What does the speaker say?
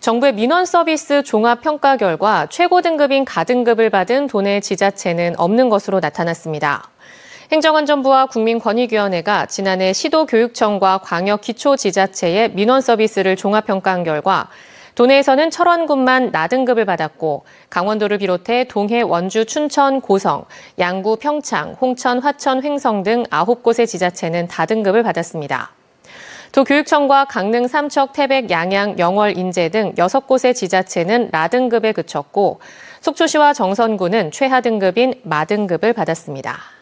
정부의 민원 서비스 종합 평가 결과 최고 등급인 가등급을 받은 도내 지자체는 없는 것으로 나타났습니다. 행정안전부와 국민권익위원회가 지난해 시도교육청과 광역기초지자체의 민원 서비스를 종합평가한 결과 도내에서는 철원군만 나등급을 받았고 강원도를 비롯해 동해, 원주, 춘천, 고성, 양구, 평창, 홍천, 화천, 횡성 등 9곳의 지자체는 다등급을 받았습니다. 도교육청과 강릉 삼척, 태백, 양양, 영월, 인제 등 여섯 곳의 지자체는 라등급에 그쳤고 속초시와 정선구는 최하등급인 마등급을 받았습니다.